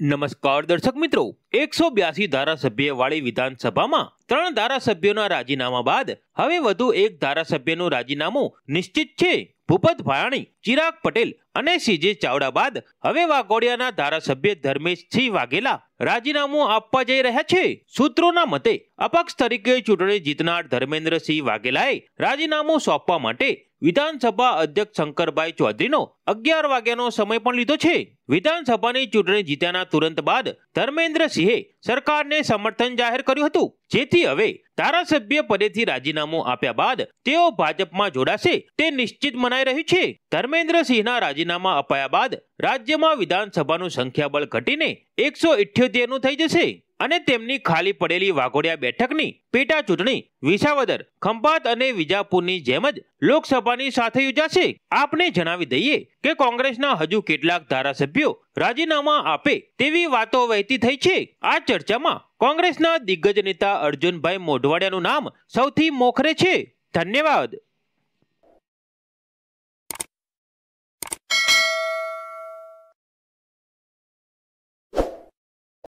નમસ્કાર દર્શક મિત્રો એકસો બ્યાસી ધારાસભ્ય વાળી વિધાનસભામાં ત્રણ ધારાસભ્યોના રાજીનામા બાદ હવે વધુ એક ધારાસભ્યનું રાજીનામું નિશ્ચિત છે ભૂપત ભાયાણી ચિરાગ પટેલ અને સીજે ચાવડા બાદ હવે વાઘોડિયાના ધારાસભ્ય ધર્મેશસિંહ વાઘેલા રાજીનામું આપવા જઈ રહ્યા છે સૂત્રોના મતે અપક્ષ તરીકે ચૂંટણી જીતનાર ધર્મેન્દ્રસિંહ વાઘેલાએ રાજીનામું સોંપવા માટે વિધાનસભા અધ્યક્ષ શંકરભાઈ ચૌધરીનો અગિયાર વાગ્યાનો સમય પણ લીધો છે વિધાનસભાની ચૂંટણી જીત્યાના તુરંત બાદ ધર્મેન્દ્રસિંહે સરકારને સમર્થન જાહેર કર્યું હતું જેથી હવે ધારાસભ્ય પદેથી રાજીનામું આપ્યા બાદ તેઓ ભાજપમાં જોડાશે તે નિશ્ચિત મનાઈ રહ્યું છે ધર્મેન્દ્રસિંહના રાજીનામા અપાયા બાદ રાજ્યમાં વિધાનસભાનું સંખ્યાબળ ઘટીને એકસો નું થઈ જશે અને તેમની ખાલી પડેલી વાઘોડિયા બેઠકની પેટા ચૂંટણી વિસાવદર ખંભાત અને વિજાપુરની જેમ જ લોકસભાની સાથે યોજાશે આપને જણાવી દઈએ કે કોંગ્રેસના હજુ કેટલાક ધારાસભ્યો રાજીનામા આપે તેવી વાતો વહેતી થઈ છે આ ચર્ચામાં કોંગ્રેસના દિગ્ગજ નેતા અર્જુનભાઈ મોઢવાડિયાનું નામ સૌથી મોખરે છે ધન્યવાદ